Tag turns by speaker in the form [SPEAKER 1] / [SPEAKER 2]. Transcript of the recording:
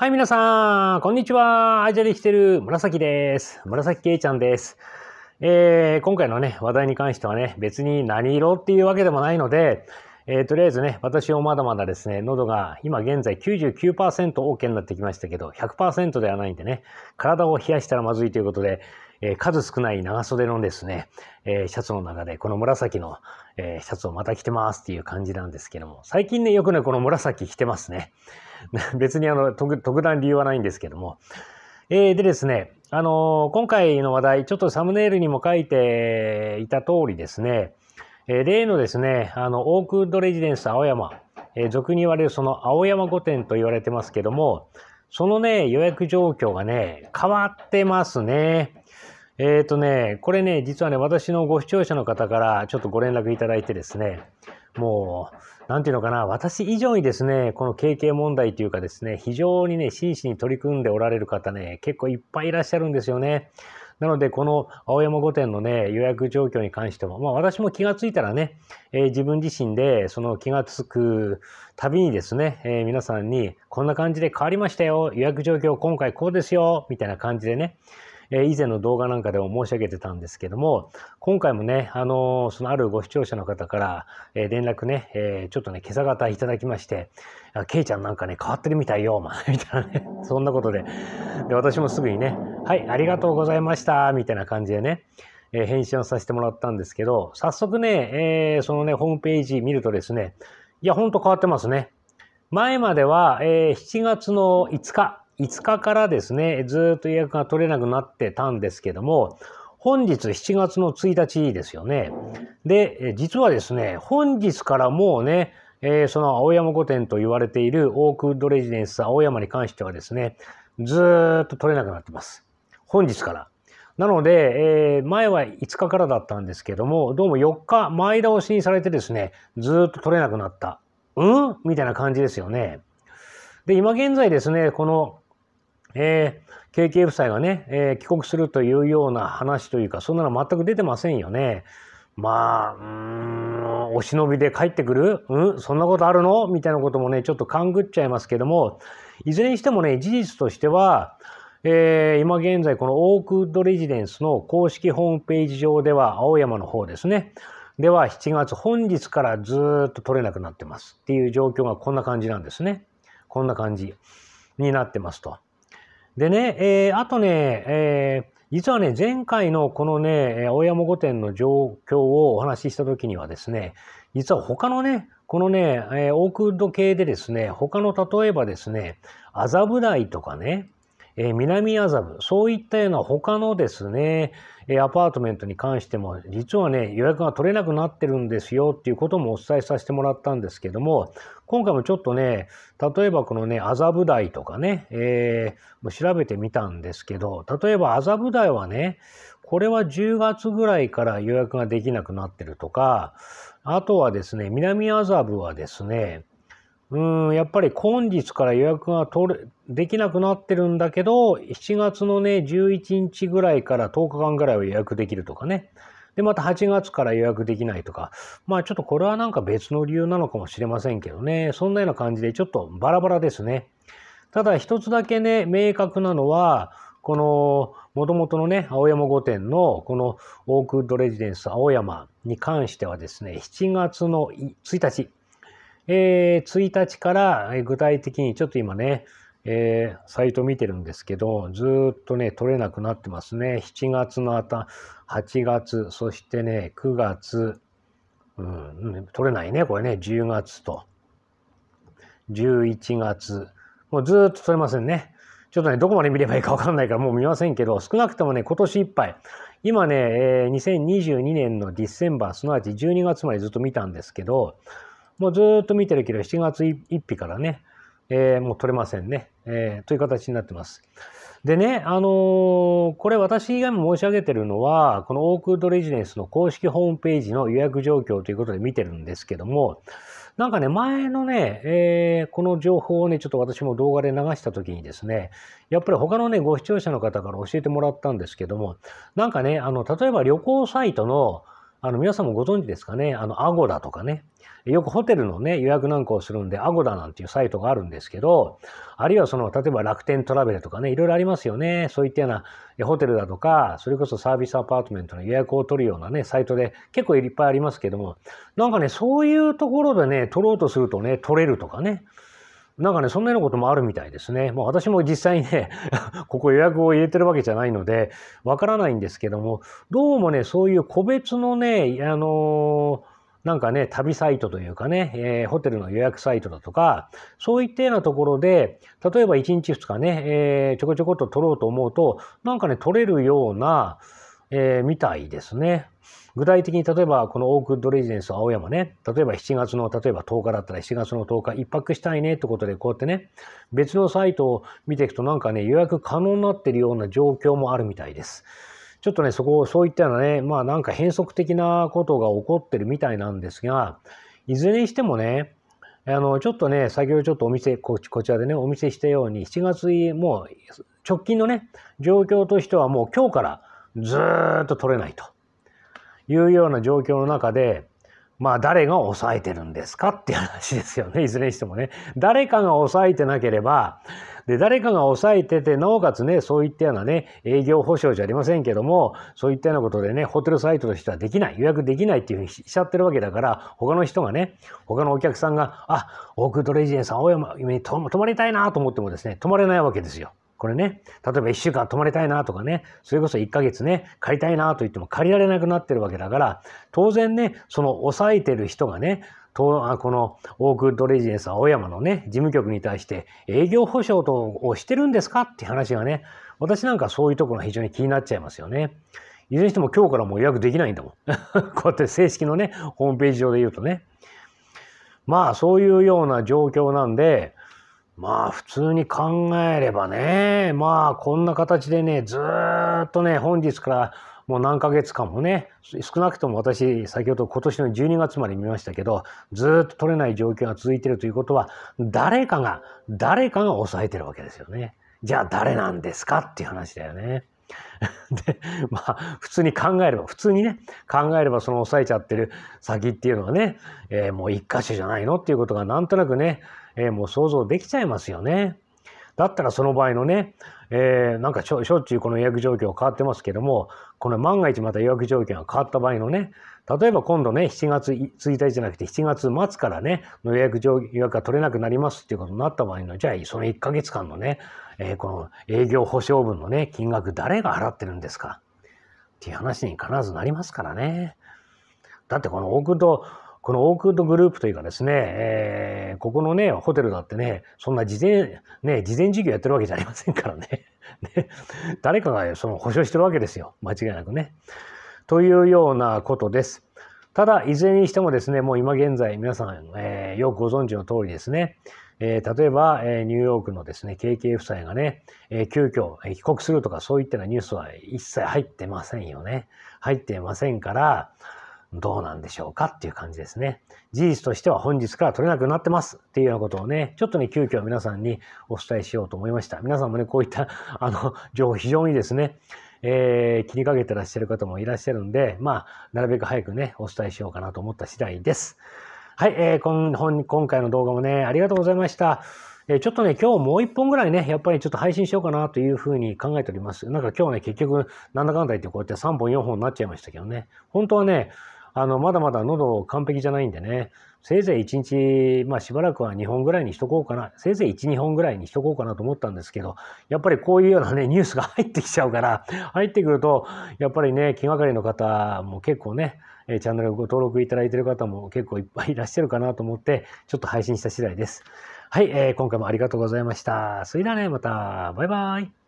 [SPEAKER 1] はい、皆さん、こんにちは。アイジャできてる紫です。紫けいちゃんです。えー、今回のね、話題に関してはね、別に何色っていうわけでもないので、えー、とりあえずね、私もまだまだですね、喉が今現在 99%OK になってきましたけど、100%ではないんでね、体を冷やしたらまずいということで、えー、数少ない長袖のですね、えー、シャツの中でこの紫の、えー、シャツをまた着てますっていう感じなんですけども、最近ね、よくね、この紫着てますね。別にあの特、特段理由はないんですけども。えー、でですね、あの今回の話題、ちょっとサムネイルにも書いていた通りですね、え例のですね、あの、オークドレジデンス青山、え俗に言われるその青山御殿と言われてますけども、そのね、予約状況がね、変わってますね。えっ、ー、とね、これね、実はね、私のご視聴者の方からちょっとご連絡いただいてですね、もう、なんていうのかな、私以上にですね、この経験問題というかですね、非常にね、真摯に取り組んでおられる方ね、結構いっぱいいらっしゃるんですよね。なので、この青山御殿のね、予約状況に関しても、まあ私も気がついたらね、えー、自分自身でその気がつくたびにですね、えー、皆さんにこんな感じで変わりましたよ、予約状況今回こうですよ、みたいな感じでね、え以前の動画なんかでも申し上げてたんですけども、今回もね、あのそのあるご視聴者の方から、え連絡ね、えちょっとね、今朝方いただきまして、あケイちゃんなんかね、変わってるみたいよ、まあ、みたいなね、そんなことで。で、私もすぐにね、はい、ありがとうございました、みたいな感じでね、え返信をさせてもらったんですけど、早速ね、えー、そのね、ホームページ見るとですね、いや、ほんと変わってますね。前までは、えー、7月の5日5日からですね、ずっと予約が取れなくなってたんですけども、本日7月の1日ですよね。で、実はですね、本日からもうね、えー、その青山御殿と言われているオークドレジデンス青山に関してはですね、ずっと取れなくなってます。本日から。なので、えー、前は5日からだったんですけども、どうも4日前倒しにされてですね、ずっと取れなくなった。うんみたいな感じですよね。で、今現在ですね、このえー、KK 夫妻がね、えー、帰国するというような話というか、そんなの全く出てませんよね。まあ、うん、お忍びで帰ってくるうん、そんなことあるのみたいなこともね、ちょっと勘ぐっちゃいますけども、いずれにしてもね、事実としては、えー、今現在、このオークウッドレジデンスの公式ホームページ上では、青山の方ですね。では、7月、本日からずっと取れなくなってますっていう状況がこんな感じなんですね。こんな感じになってますと。でね、えー、あとね、えー、実はね、前回のこのね、青山御殿の状況をお話しした時にはですね、実は他のね、このね、えー、オークウッド系でですね、他の例えばですね、麻布台とかね、え南麻布、そういったような他のですね、えアパートメントに関しても、実はね、予約が取れなくなってるんですよっていうこともお伝えさせてもらったんですけども、今回もちょっとね、例えばこのね、麻布台とかね、えー、もう調べてみたんですけど、例えば麻布台はね、これは10月ぐらいから予約ができなくなってるとか、あとはですね、南麻布はですね、うん、やっぱり今日から予約が取れ、できなくなってるんだけど、7月のね、11日ぐらいから10日間ぐらいは予約できるとかね。で、また8月から予約できないとか。まあちょっとこれはなんか別の理由なのかもしれませんけどね。そんなような感じでちょっとバラバラですね。ただ一つだけね、明確なのは、この、もともとのね、青山御殿の、このオークッドレジデンス青山に関してはですね、7月の1日、えー、1日から具体的にちょっと今ね、えー、サイト見てるんですけど、ずっとね、取れなくなってますね。7月の頭、8月、そしてね、9月、うん、取れないね、これね、10月と、11月、もうずっと取れませんね。ちょっとね、どこまで見ればいいかわかんないからもう見ませんけど、少なくともね、今年いっぱい、今ね、えー、2022年のディセンバー、すなわち12月までずっと見たんですけど、もうずっと見てるけど、7月1日からね、えー、もう取れませんね、えー、という形になってます。でね、あのー、これ私が申し上げてるのは、このオークウドレジデンスの公式ホームページの予約状況ということで見てるんですけども、なんかね、前のね、えー、この情報をね、ちょっと私も動画で流した時にですね、やっぱり他のね、ご視聴者の方から教えてもらったんですけども、なんかね、あの、例えば旅行サイトの、あの、皆さんもご存知ですかね、あの、アゴダとかね、よくホテルのね、予約なんかをするんで、アゴダなんていうサイトがあるんですけど、あるいはその、例えば楽天トラベルとかね、いろいろありますよね。そういったようなホテルだとか、それこそサービスアパートメントの予約を取るようなね、サイトで結構いっぱいありますけども、なんかね、そういうところでね、取ろうとするとね、取れるとかね、なんかね、そんなようなこともあるみたいですね。もう私も実際にね、ここ予約を入れてるわけじゃないので、わからないんですけども、どうもね、そういう個別のね、あのなんかね、旅サイトというかね、えー、ホテルの予約サイトだとか、そういったようなところで、例えば1日2日ね、えー、ちょこちょこっと撮ろうと思うと、なんかね、取れるような、えー、みたいですね。具体的に例えばこのオークッドレジデンス青山ね、例えば7月の例えば10日だったら7月の10日一泊したいねってことでこうやってね、別のサイトを見ていくとなんかね予約可能になってるような状況もあるみたいです。ちょっとね、そこをそういったようなね、まあなんか変則的なことが起こってるみたいなんですが、いずれにしてもね、あの、ちょっとね、先ほどちょっとお店、ここちらでね、お見せしたように、7月、もう直近のね、状況としてはもう今日からずっと取れないと。いうような状況の中で、まあ誰が抑えてるんですかっていう話ですよね。いずれにしてもね。誰かが抑えてなければ、で、誰かが抑えてて、なおかつね、そういったようなね、営業保証じゃありませんけども、そういったようなことでね、ホテルサイトとしてはできない、予約できないっていうふうにしちゃってるわけだから、他の人がね、他のお客さんが、あ、オークートレジェンさん、青山に泊まりたいなと思ってもですね、泊まれないわけですよ。これね、例えば1週間泊まりたいなとかね、それこそ1ヶ月ね、借りたいなと言っても借りられなくなってるわけだから、当然ね、その抑えてる人がね、とこのオークドレジデンス青山のね、事務局に対して営業保証をしてるんですかって話がね、私なんかそういうところが非常に気になっちゃいますよね。いずれにしても今日からもう予約できないんだもん。こうやって正式のね、ホームページ上で言うとね。まあそういうような状況なんで、まあ普通に考えればね、まあこんな形でね、ずっとね、本日からもう何ヶ月間もね、少なくとも私、先ほど今年の12月まで見ましたけど、ずっと取れない状況が続いてるということは、誰かが、誰かが抑えてるわけですよね。じゃあ誰なんですかっていう話だよね。でまあ普通に考えれば普通にね考えればその抑えちゃってる先っていうのはね、えー、もう一箇所じゃないのっていうことがなんとなくねえー、もう想像できちゃいますよね。だったらその場合のね、えー、なんかしょしょっちゅうこの予約状況変わってますけども、この万が一また予約状況が変わった場合のね、例えば今度ね、7月1日じゃなくて7月末からね、の予約状予約が取れなくなりますっていうことになった場合の、じゃあその1ヶ月間のね、えー、この営業保証分のね、金額誰が払ってるんですかっていう話に必ずなりますからね。だってこの送ると、このオークウッドグループというかですね、えー、ここのね、ホテルだってね、そんな事前、ね、事前事業やってるわけじゃありませんからね。ね誰かがその保証してるわけですよ。間違いなくね。というようなことです。ただ、いずれにしてもですね、もう今現在皆さん、えー、よくご存知の通りですね、えー、例えば、えー、ニューヨークのですね、KK 夫妻がね、えー、急遽、えー、帰国するとかそういったようなニュースは一切入ってませんよね。入ってませんから、どうなんでしょうかっていう感じですね。事実としては本日から取れなくなってますっていうようなことをね、ちょっとね、急遽皆さんにお伝えしようと思いました。皆さんもね、こういった、あの、情報非常にですね、えー、気にかけてらっしゃる方もいらっしゃるんで、まあ、なるべく早くね、お伝えしようかなと思った次第です。はい、えー、今今回の動画もね、ありがとうございました。えちょっとね、今日もう一本ぐらいね、やっぱりちょっと配信しようかなというふうに考えております。なんか今日ね、結局、なんだかんだ言ってこうやって3本4本になっちゃいましたけどね。本当はね、あの、まだまだ喉完璧じゃないんでね、せいぜい1日、まあしばらくは2本ぐらいにしとこうかな、せいぜい1、2本ぐらいにしとこうかなと思ったんですけど、やっぱりこういうようなね、ニュースが入ってきちゃうから、入ってくると、やっぱりね、気がかりの方も結構ね、チャンネルご登録いただいている方も結構いっぱいいらっしゃるかなと思って、ちょっと配信した次第です。はい、えー、今回もありがとうございました。それではね、また、バイバイ。